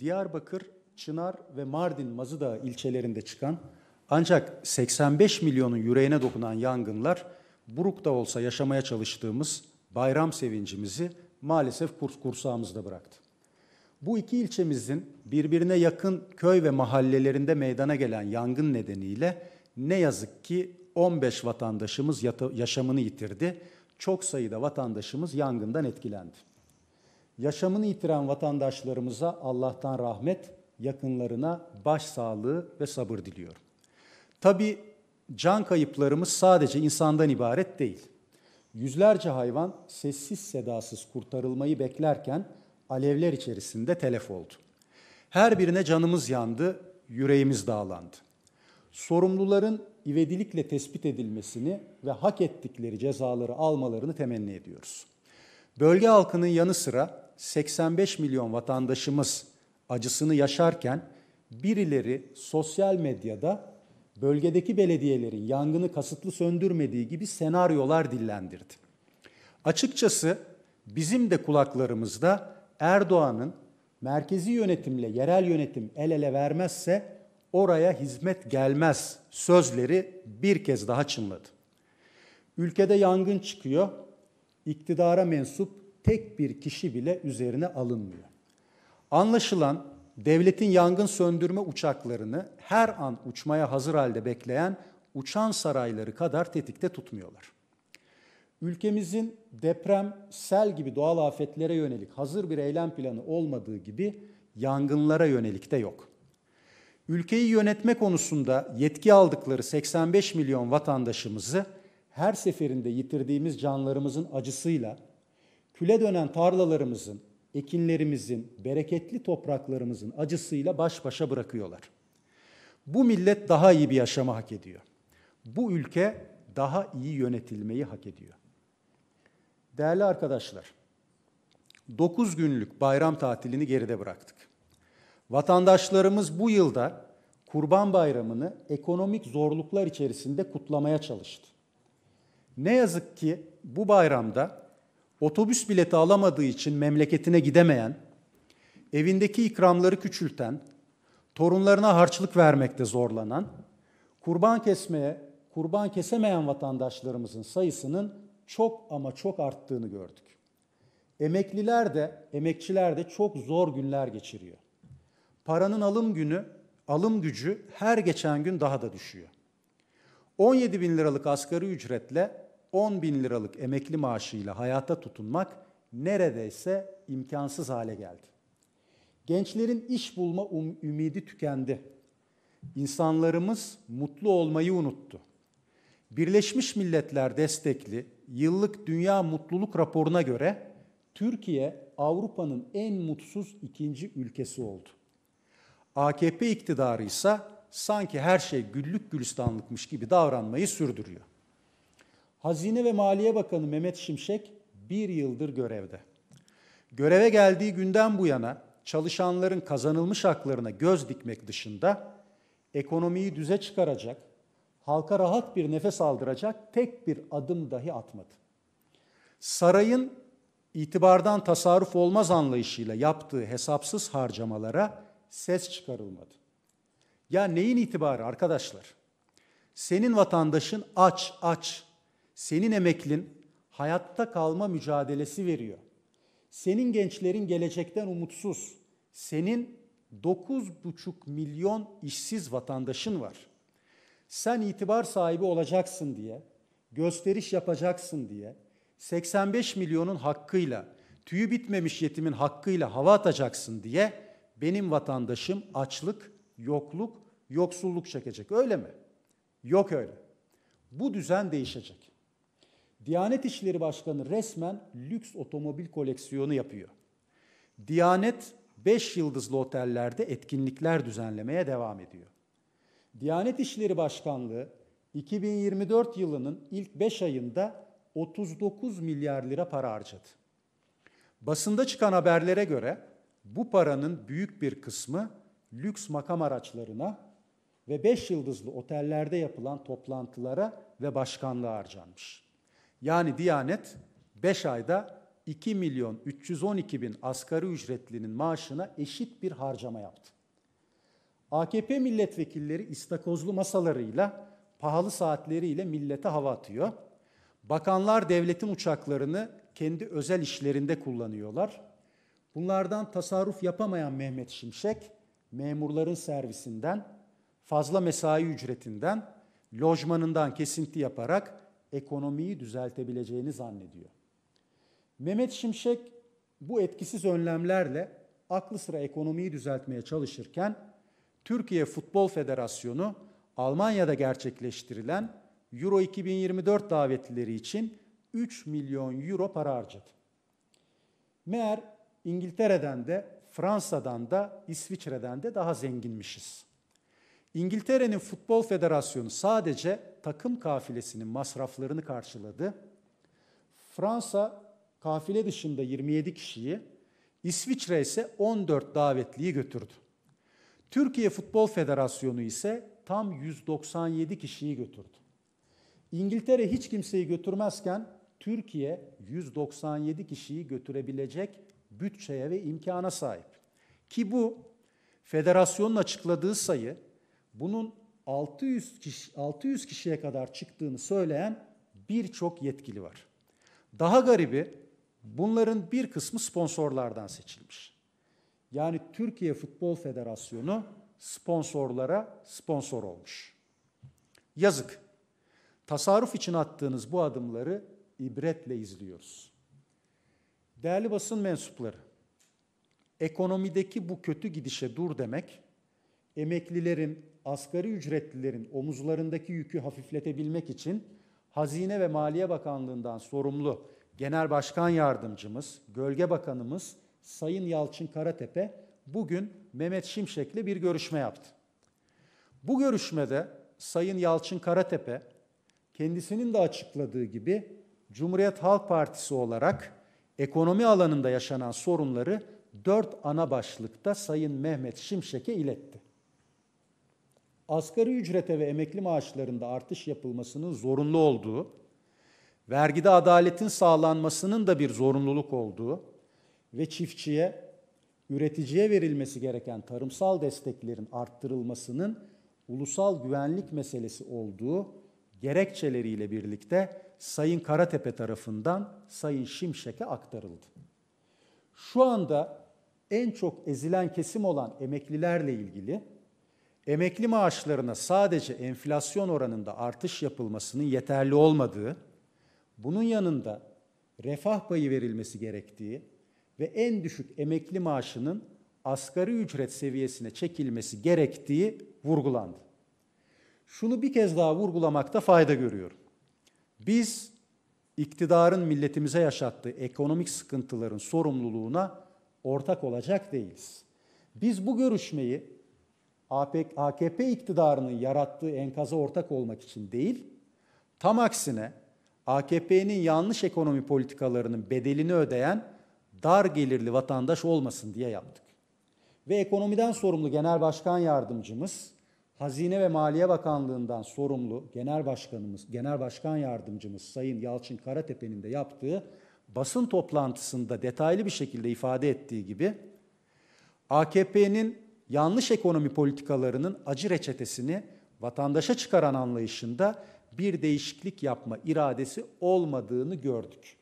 Diyarbakır, Çınar ve Mardin Mazıdağ ilçelerinde çıkan ancak 85 milyonun yüreğine dokunan yangınlar Buruk'ta olsa yaşamaya çalıştığımız bayram sevincimizi maalesef kurs kursağımızda bıraktı. Bu iki ilçemizin birbirine yakın köy ve mahallelerinde meydana gelen yangın nedeniyle ne yazık ki 15 vatandaşımız yaşamını yitirdi. Çok sayıda vatandaşımız yangından etkilendi. Yaşamını yitiren vatandaşlarımıza Allah'tan rahmet, yakınlarına başsağlığı ve sabır diliyorum. Tabi can kayıplarımız sadece insandan ibaret değil. Yüzlerce hayvan sessiz sedasız kurtarılmayı beklerken alevler içerisinde telef oldu. Her birine canımız yandı, yüreğimiz dağlandı. Sorumluların ivedilikle tespit edilmesini ve hak ettikleri cezaları almalarını temenni ediyoruz. Bölge halkının yanı sıra 85 milyon vatandaşımız acısını yaşarken birileri sosyal medyada bölgedeki belediyelerin yangını kasıtlı söndürmediği gibi senaryolar dillendirdi. Açıkçası bizim de kulaklarımızda Erdoğan'ın merkezi yönetimle yerel yönetim el ele vermezse oraya hizmet gelmez sözleri bir kez daha çınladı. Ülkede yangın çıkıyor. İktidara mensup tek bir kişi bile üzerine alınmıyor. Anlaşılan devletin yangın söndürme uçaklarını her an uçmaya hazır halde bekleyen uçan sarayları kadar tetikte tutmuyorlar. Ülkemizin deprem, sel gibi doğal afetlere yönelik hazır bir eylem planı olmadığı gibi yangınlara yönelik de yok. Ülkeyi yönetme konusunda yetki aldıkları 85 milyon vatandaşımızı her seferinde yitirdiğimiz canlarımızın acısıyla küle dönen tarlalarımızın, ekinlerimizin, bereketli topraklarımızın acısıyla baş başa bırakıyorlar. Bu millet daha iyi bir yaşama hak ediyor. Bu ülke daha iyi yönetilmeyi hak ediyor. Değerli arkadaşlar, 9 günlük bayram tatilini geride bıraktık. Vatandaşlarımız bu yılda Kurban Bayramı'nı ekonomik zorluklar içerisinde kutlamaya çalıştı. Ne yazık ki bu bayramda otobüs bileti alamadığı için memleketine gidemeyen, evindeki ikramları küçülten, torunlarına harçlık vermekte zorlanan, kurban kesmeye, kurban kesemeyen vatandaşlarımızın sayısının çok ama çok arttığını gördük. Emekliler de, emekçiler de çok zor günler geçiriyor. Paranın alım günü, alım gücü her geçen gün daha da düşüyor. 17 bin liralık asgari ücretle 10 bin liralık emekli maaşıyla hayata tutunmak neredeyse imkansız hale geldi. Gençlerin iş bulma um- ümidi tükendi. İnsanlarımız mutlu olmayı unuttu. Birleşmiş Milletler destekli yıllık dünya mutluluk raporuna göre Türkiye Avrupa'nın en mutsuz ikinci ülkesi oldu. AKP iktidarı ise sanki her şey güllük gülistanlıkmış gibi davranmayı sürdürüyor. Hazine ve Maliye Bakanı Mehmet Şimşek bir yıldır görevde. Göreve geldiği günden bu yana çalışanların kazanılmış haklarına göz dikmek dışında ekonomiyi düze çıkaracak, halka rahat bir nefes aldıracak tek bir adım dahi atmadı. Sarayın itibardan tasarruf olmaz anlayışıyla yaptığı hesapsız harcamalara ses çıkarılmadı. Ya neyin itibarı arkadaşlar? Senin vatandaşın aç aç senin emeklin hayatta kalma mücadelesi veriyor. Senin gençlerin gelecekten umutsuz. Senin 9,5 milyon işsiz vatandaşın var. Sen itibar sahibi olacaksın diye, gösteriş yapacaksın diye 85 milyonun hakkıyla, tüyü bitmemiş yetimin hakkıyla hava atacaksın diye benim vatandaşım açlık, yokluk, yoksulluk çekecek. Öyle mi? Yok öyle. Bu düzen değişecek. Diyanet İşleri Başkanı resmen lüks otomobil koleksiyonu yapıyor. Diyanet 5 yıldızlı otellerde etkinlikler düzenlemeye devam ediyor. Diyanet İşleri Başkanlığı 2024 yılının ilk 5 ayında 39 milyar lira para harcadı. Basında çıkan haberlere göre bu paranın büyük bir kısmı lüks makam araçlarına ve 5 yıldızlı otellerde yapılan toplantılara ve başkanlığa harcanmış. Yani Diyanet 5 ayda 2 milyon 312 bin asgari ücretlinin maaşına eşit bir harcama yaptı. AKP milletvekilleri istakozlu masalarıyla, pahalı saatleriyle millete hava atıyor. Bakanlar devletin uçaklarını kendi özel işlerinde kullanıyorlar. Bunlardan tasarruf yapamayan Mehmet Şimşek, memurların servisinden, fazla mesai ücretinden, lojmanından kesinti yaparak ekonomiyi düzeltebileceğini zannediyor. Mehmet Şimşek bu etkisiz önlemlerle aklı sıra ekonomiyi düzeltmeye çalışırken Türkiye Futbol Federasyonu Almanya'da gerçekleştirilen Euro 2024 davetlileri için 3 milyon euro para harcadı. Meğer İngiltere'den de Fransa'dan da İsviçre'den de daha zenginmişiz. İngiltere'nin Futbol Federasyonu sadece takım kafilesinin masraflarını karşıladı. Fransa kafile dışında 27 kişiyi, İsviçre ise 14 davetliyi götürdü. Türkiye Futbol Federasyonu ise tam 197 kişiyi götürdü. İngiltere hiç kimseyi götürmezken Türkiye 197 kişiyi götürebilecek bütçeye ve imkana sahip. Ki bu federasyonun açıkladığı sayı bunun 600 kişi 600 kişiye kadar çıktığını söyleyen birçok yetkili var. Daha garibi bunların bir kısmı sponsorlardan seçilmiş. Yani Türkiye Futbol Federasyonu sponsorlara sponsor olmuş. Yazık. Tasarruf için attığınız bu adımları ibretle izliyoruz. Değerli basın mensupları, ekonomideki bu kötü gidişe dur demek emeklilerin, asgari ücretlilerin omuzlarındaki yükü hafifletebilmek için Hazine ve Maliye Bakanlığı'ndan sorumlu Genel Başkan Yardımcımız, Gölge Bakanımız Sayın Yalçın Karatepe bugün Mehmet Şimşek'le bir görüşme yaptı. Bu görüşmede Sayın Yalçın Karatepe kendisinin de açıkladığı gibi Cumhuriyet Halk Partisi olarak ekonomi alanında yaşanan sorunları dört ana başlıkta Sayın Mehmet Şimşek'e iletti asgari ücrete ve emekli maaşlarında artış yapılmasının zorunlu olduğu, vergide adaletin sağlanmasının da bir zorunluluk olduğu ve çiftçiye, üreticiye verilmesi gereken tarımsal desteklerin arttırılmasının ulusal güvenlik meselesi olduğu gerekçeleriyle birlikte Sayın Karatepe tarafından Sayın Şimşek'e aktarıldı. Şu anda en çok ezilen kesim olan emeklilerle ilgili emekli maaşlarına sadece enflasyon oranında artış yapılmasının yeterli olmadığı, bunun yanında refah payı verilmesi gerektiği ve en düşük emekli maaşının asgari ücret seviyesine çekilmesi gerektiği vurgulandı. Şunu bir kez daha vurgulamakta fayda görüyorum. Biz iktidarın milletimize yaşattığı ekonomik sıkıntıların sorumluluğuna ortak olacak değiliz. Biz bu görüşmeyi AKP iktidarının yarattığı enkaza ortak olmak için değil, tam aksine AKP'nin yanlış ekonomi politikalarının bedelini ödeyen dar gelirli vatandaş olmasın diye yaptık. Ve ekonomiden sorumlu Genel Başkan Yardımcımız, Hazine ve Maliye Bakanlığından sorumlu Genel Başkanımız, Genel Başkan Yardımcımız Sayın Yalçın Karatepe'nin de yaptığı basın toplantısında detaylı bir şekilde ifade ettiği gibi AKP'nin yanlış ekonomi politikalarının acı reçetesini vatandaşa çıkaran anlayışında bir değişiklik yapma iradesi olmadığını gördük.